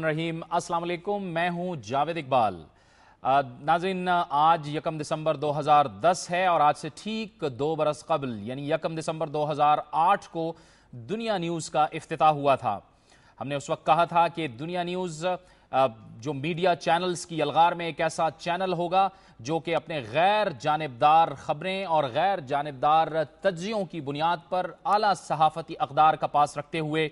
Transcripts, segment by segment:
रहीम असलकुम मैं हूं जावेद इकबाल नाजिन आज यकम दिसंबर 2010 है और आज से ठीक दो बरस कबल यानी यकम दिसंबर 2008 को दुनिया न्यूज़ का इफ्तिताह हुआ था हमने उस वक्त कहा था कि दुनिया न्यूज़ जो मीडिया चैनल्स की अलगार में एक ऐसा चैनल होगा जो कि अपने गैर जानबदार ख़बरें और गैर जानबदार तजियों की बुनियाद पर अला सहाफ़ती अकदार का पास रखते हुए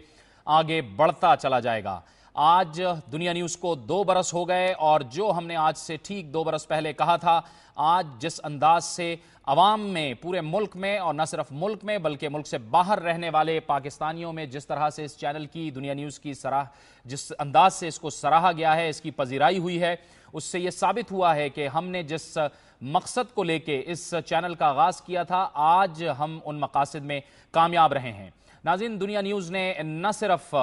आगे बढ़ता चला जाएगा आज दुनिया न्यूज़ को दो बरस हो गए और जो हमने आज से ठीक दो बरस पहले कहा था आज जिस अंदाज से अवाम में पूरे मुल्क में और न सिर्फ मुल्क में बल्कि मुल्क से बाहर रहने वाले पाकिस्तानियों में जिस तरह से इस चैनल की दुनिया न्यूज़ की सराह जिस अंदाज से इसको सराहा गया है इसकी पजीराई हुई है उससे ये साबित हुआ है कि हमने जिस मकसद को लेके इस चैनल का आगाज़ किया था आज हम उन मकासद में कामयाब रहे हैं नाजिन दुनिया न्यूज़ ने न सिर्फ़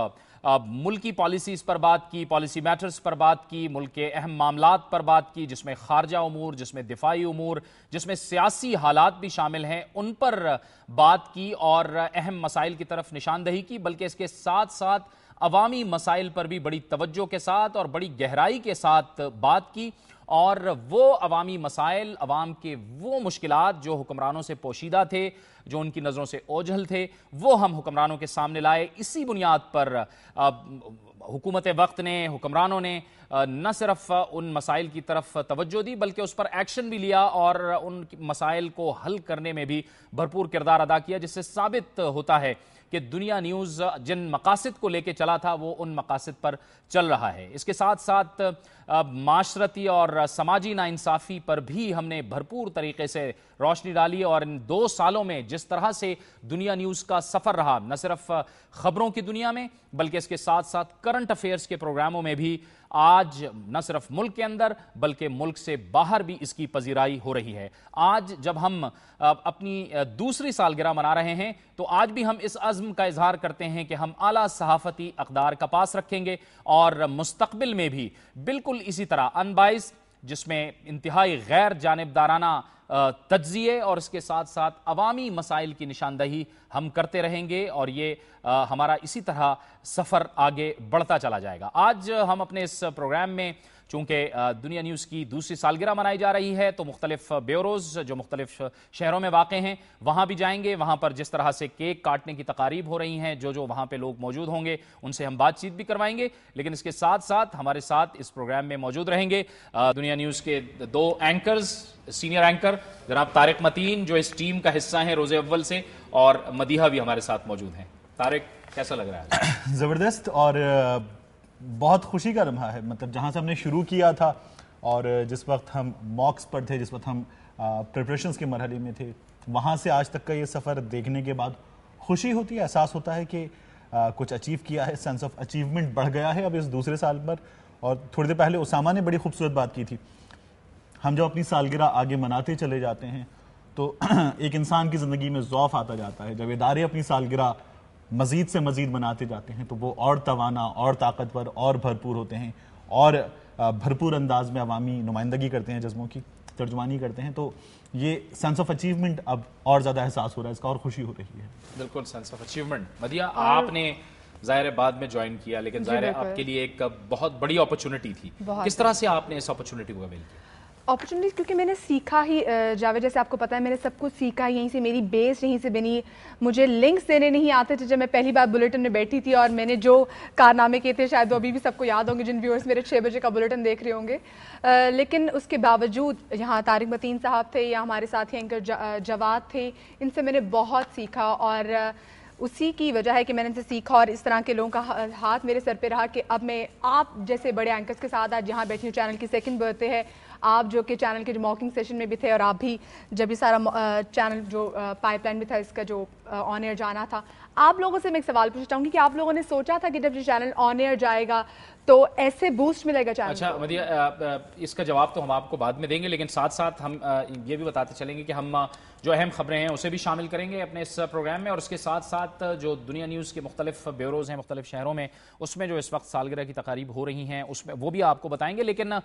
मुल्की पॉलिसीज़ पर बात की पॉलिसी मैटर्स पर बात की मुल्क के अहम मामला पर बात की जिसमें खारजा अमूर जिसमें दिफाई अमूर जिसमें सियासी हालात भी शामिल हैं उन पर बात की और अहम मसाइल की तरफ निशानदही की बल्कि इसके साथ साथ अवामी मसाइल पर भी बड़ी तवज्जो के साथ और बड़ी गहराई के साथ बात की और वो अवामी मसाइल अवाम के वो मुश्किल जो हुक्मरानों से पोशीदा थे जो उनकी नज़रों से ओझल थे वो हम हुक्मरानों के सामने लाए इसी बुनियाद पर हुकूमत वक्त ने हुक्मरानों ने न सिर्फ उन मसाइल की तरफ तवज्जो दी बल्कि उस पर एक्शन भी लिया और उन मसाइल को हल करने में भी भरपूर किरदार अदा किया जिससे साबित होता है कि दुनिया न्यूज़ जिन मकासद को लेकर चला था वो उन मकासद पर चल रहा है इसके साथ साथ माशरती और समाजी नाानसाफ़ी पर भी हमने भरपूर तरीके से रोशनी डाली और इन दो सालों में जिस तरह से दुनिया न्यूज़ का सफ़र रहा न सिर्फ ख़बरों की दुनिया में बल्कि इसके साथ साथ करंट करंट अफेयर्स के प्रोग्रामों में भी आज न सिर्फ मुल्क के अंदर बल्कि मुल्क से बाहर भी इसकी पजीराई हो रही है आज जब हम अपनी दूसरी सालगिरह मना रहे हैं तो आज भी हम इस अज़म का इजहार करते हैं कि हम आला सहाफती अकदार का पास रखेंगे और मुस्तबिल में भी बिल्कुल इसी तरह अनबाइस जिसमें इंतहाई गैर जानबदाराना तजिए और इसके साथ साथ अवामी मसाइल की निशानदही हम करते रहेंगे और ये हमारा इसी तरह सफ़र आगे बढ़ता चला जाएगा आज हम अपने इस प्रोग्राम में चूंकि दुनिया न्यूज़ की दूसरी सालगिरह मनाई जा रही है तो मुख्तलिफ ब्यूरोज़ जो मुख्तलिफ शहरों में वाक़ हैं वहाँ भी जाएंगे वहाँ पर जिस तरह से केक काटने की तकारीब हो रही हैं जो जो वहाँ पर लोग मौजूद होंगे उनसे हम बातचीत भी करवाएंगे लेकिन इसके साथ साथ हमारे साथ इस प्रोग्राम में मौजूद रहेंगे दुनिया न्यूज़ के दो एंकर्स सीनियर एंकर जनाब तारिक मतीन जो इस टीम का हिस्सा है रोज़े अव्वल से और मदीहा भी हमारे साथ मौजूद हैं तारिक कैसा लग रहा है ज़बरदस्त और बहुत खुशी का लम्हा है मतलब जहाँ से हमने शुरू किया था और जिस वक्त हम मॉक्स पर थे जिस वक्त हम प्रिपरेशन के मरहले में थे वहाँ से आज तक का ये सफ़र देखने के बाद खुशी होती है एहसास होता है कि आ, कुछ अचीव किया है सेंस ऑफ अचीवमेंट बढ़ गया है अब इस दूसरे साल पर और थोड़ी देर पहले उसामा ने बड़ी खूबसूरत बात की थी हम जब अपनी सालगिरह आगे मनाते चले जाते हैं तो एक इंसान की ज़िंदगी में ज़ौफ आता जाता है जब इदारे अपनी सालगिरह मज़ीद से मज़ीद मनाते जाते हैं तो वो और तोाना और ताकतवर और भरपूर होते हैं और भरपूर अंदाज में अवामी नुमाइंदगी करते हैं जज्बों की तर्जमानी करते हैं तो ये सेंस ऑफ अचीवमेंट अब और ज़्यादा एहसास हो रहा है इसका और खुशी हो रही है बिल्कुल सेंस ऑफ अचीवमेंट मदिया आपने ज़ाहिर बाद में ज्वाइन किया लेकिन ज़ाहिर आपके लिए एक बहुत बड़ी अपॉर्चुनिटी थी किस तरह से आपने इस अपॉर्चुनिटी को अवेल किया अपॉर्चुनिटीज़ क्योंकि मैंने सीखा ही जावेद जैसे आपको पता है मैंने सब कुछ सीखा यहीं से मेरी बेस यहीं से बनी मुझे लिंक्स देने नहीं आते थे जब मैं पहली बार बुलेटिन में बैठी थी और मैंने जो कारनामे किए थे शायद वो अभी भी सबको याद होंगे जिन व्यूअर्स मेरे छः बजे का बुलेटिन देख रहे होंगे लेकिन उसके बावजूद यहाँ तारिक मतीन साहब थे या हमारे साथी एंकर जवाद थे इनसे मैंने बहुत सीखा और उसी की वजह है कि मैंने इनसे सीखा और इस तरह के लोगों का हाथ मेरे सर पे रहा कि अब मैं आप जैसे बड़े एंकर्स के साथ आज यहाँ बैठी हूँ चैनल की सेकंड बर्थडे है आप जो कि चैनल के जो मॉकिंग सेशन में भी थे और आप भी जब भी सारा चैनल जो पाइपलाइन में था इसका जो ऑन एयर जाना था आप लोगों से मैं एक सवाल पूछना चाहूँगी कि आप लोगों ने सोचा था कि जब ये चैनल ऑन एयर जाएगा तो ऐसे बूस्ट मिलेगा चांस अच्छा मदिया इसका जवाब तो हम आपको बाद में देंगे लेकिन साथ साथ हम ये भी बताते चलेंगे कि हम जो अहम खबरें हैं उसे भी शामिल करेंगे अपने इस प्रोग्राम में और उसके साथ साथ जो दुनिया न्यूज़ के मुख्तलिफ ब्यूरोज़ हैं मुख्तलिफ शहरों में उसमें जो इस वक्त सालगिरह की तकारीब हो रही हैं उसमें वो भी आपको बताएंगे लेकिन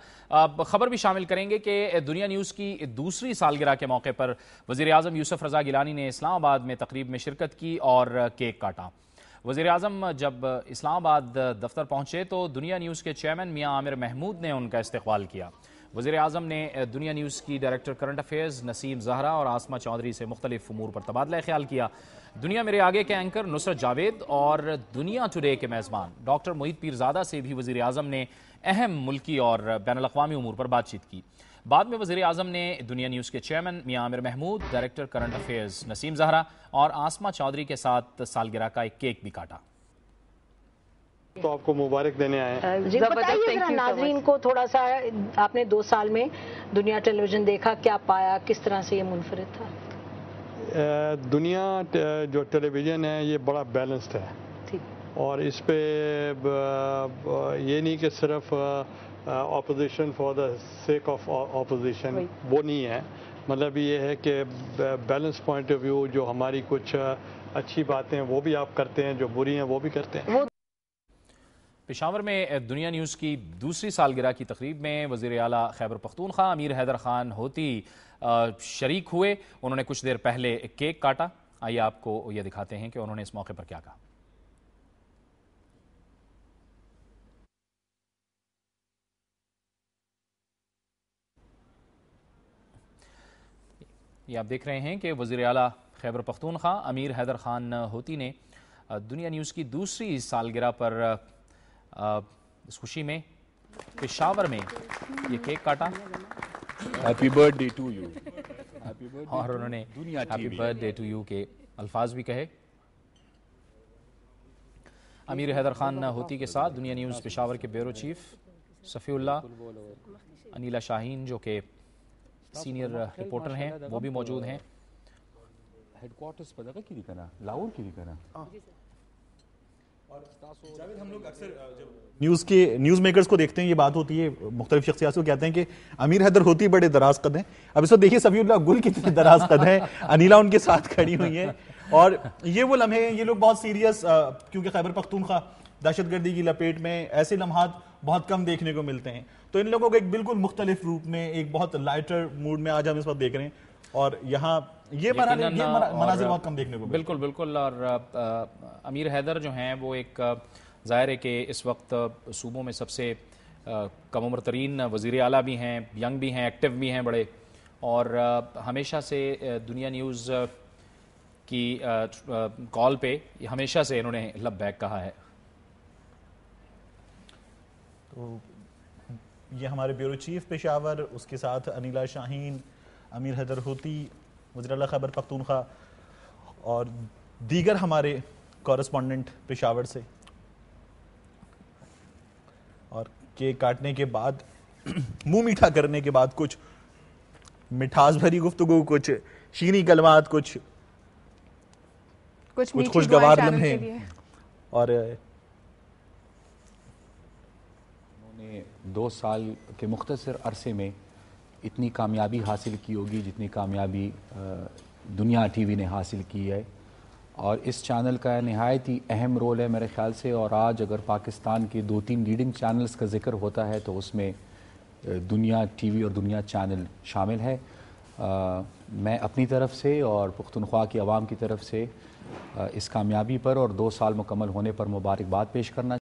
खबर भी शामिल करेंगे कि दुनिया न्यूज़ की दूसरी सालगिरह के मौके पर वजी अजम यूसुफ रजा गिलानी ने इस्लामाबाद में तकरीब में शिरकत की और केक काटा वजीर अजम जब इस्लामाबाद दफ्तर पहुंचे तो दुनिया न्यूज़ के चेयरमैन मियाँ आमिर महमूद ने उनका इस्तेवाल किया वजीर अजम ने दुनिया न्यूज़ की director current affairs Naseem Zahra और आसमा चौधरी से मुख्तलिफ अमूर पर तबादला ख्याल किया दुनिया मेरे आगे के एंकर नुसरत जावेद और दुनिया टुडे के मेज़बान डॉक्टर मोहित पीरजादा से भी वजीर अजम ने अहम मुल्की और बैन अवी अमूर पर बातचीत की बाद में वजी अजम ने दुनिया न्यूज़ के chairman Mian Aamir Mahmood director current affairs Naseem Zahra और आसमा चौधरी के साथ सालगिरह का एक केक भी काटा तो आपको मुबारक देने आए जी बताइए नाजरीन को थोड़ा सा आपने दो साल में दुनिया टेलीविजन देखा क्या पाया किस तरह से ये मुनफरद था दुनिया जो टेलीविज़न है ये बड़ा बैलेंस्ड है और इस पे ये नहीं कि सिर्फ opposition for the sake of opposition वो नहीं है मतलब ये है कि बैलेंस पॉइंट ऑफ व्यू जो हमारी कुछ uh, अच्छी बातें वो भी आप करते हैं जो बुरी हैं वो भी करते हैं पेशावर में uh, दुनिया न्यूज़ की दूसरी सालगिरह की तकरीब में वजीर अला खैबर पख्तूनख्वा अमीर हैदर खान होती uh, शरीक हुए उन्होंने कुछ देर पहले केक काटा आइए आपको यह दिखाते हैं कि उन्होंने इस मौके पर क्या कहा ये आप देख रहे हैं कि वजीर अली खैबर पख्तूनख्वा अमीर हैदर ख़ान होती ने दुनिया न्यूज़ की दूसरी सालगिरह पर इस खुशी में पेशावर में ये केक काटा हैप्पी बर्थडे टू यू और उन्होंने हैप्पी बर्थडे टू यू के अल्फाज भी कहे अमीर हैदर खान होती के साथ दुनिया न्यूज़ पेशावर के ब्यूरो चीफ सफ़ी अनिला शाहीन जो के सीनियर uh, रिपोर्टर हैं वो भी तो मौजूद हैं हेडक्वार्टर्स पर जगह की दिखाना लाहौर की दिखाना न्यूज़ के न्यूज़ मेकर्स को देखते हैं ये बात होती है मुख्तलिफ शख्सियात को कहते हैं कि अमीर हैदर होती बड़े दराज कद हैं अब देखिए सफीउल्ला गुल कितने दराज कद हैं अनिला उनके साथ खड़ी हुई है और ये वो लम्हे हैं ये लोग बहुत सीरियस क्योंकि खैबर पख्तूनख्वा दहशत गर्दी की लपेट में ऐसे लम्हात बहुत कम देखने को मिलते हैं तो इन लोगों को एक बिल्कुल मुख्तलिफ रूप में एक बहुत लाइटर मूड में आज हम इस वक्त देख रहे हैं और यहाँ ये, मनाजिर बहुत कम देखने को बिल्कुल बिल्कुल और अमीर हैदर जो हैं वो एक ज़ाहिर है कि इस वक्त सूबों में सबसे कम उम्र तरीन वज़ी अला भी हैं यंग भी हैं एक्टिव भी हैं बड़े और हमेशा से दुनिया न्यूज़ की कॉल पे हमेशा से इन्होंने लब बैक कहा है तो ये हमारे ब्यूरो चीफ पेशावर उसके साथ अनिला शाहीन अमीर हैदर होती वजरल खैबर पख्तूनखा और दीगर हमारे कॉरस्पॉन्डेंट पेशावर से और केक काटने के बाद मुंह मीठा करने के बाद कुछ मिठास भरी गुफ्तगु कुछ शीरी कलमात कुछ कुछ खुशगवार लम्हे और दो साल के मुख्तर अरसे में इतनी कामयाबी हासिल की होगी जितनी कामयाबी दुनिया टीवी ने हासिल की है और इस चैनल का नहायत ही अहम रोल है मेरे ख्याल से और आज अगर पाकिस्तान के दो तीन लीडिंग चैनल्स का जिक्र होता है तो उसमें दुनिया टीवी और दुनिया चैनल शामिल है आ, मैं अपनी तरफ से और पुख्तनख्वा की आवाम की तरफ से आ, इस कामयाबी पर और दो साल मुकम्मल होने पर मुबारकबाद पेश करना